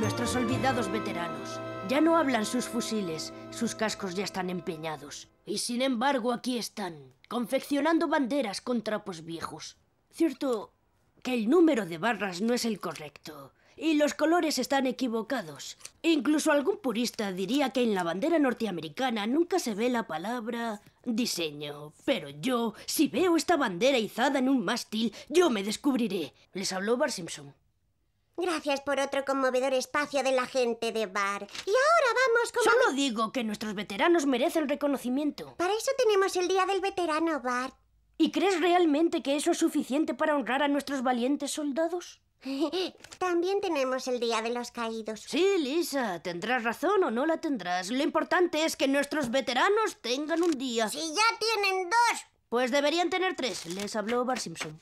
Nuestros olvidados veteranos. Ya no hablan sus fusiles, sus cascos ya están empeñados. Y sin embargo aquí están, confeccionando banderas con trapos viejos. Cierto que el número de barras no es el correcto, y los colores están equivocados. Incluso algún purista diría que en la bandera norteamericana nunca se ve la palabra diseño. Pero yo, si veo esta bandera izada en un mástil, yo me descubriré. Les habló Bar Simpson. Gracias por otro conmovedor espacio de la gente de bar. Y ahora vamos con... Solo digo que nuestros veteranos merecen reconocimiento. Para eso tenemos el Día del Veterano, Bart. ¿Y crees realmente que eso es suficiente para honrar a nuestros valientes soldados? También tenemos el Día de los Caídos. Sí, Lisa, tendrás razón o no la tendrás. Lo importante es que nuestros veteranos tengan un día. Si ya tienen dos. Pues deberían tener tres, les habló Bar Simpson.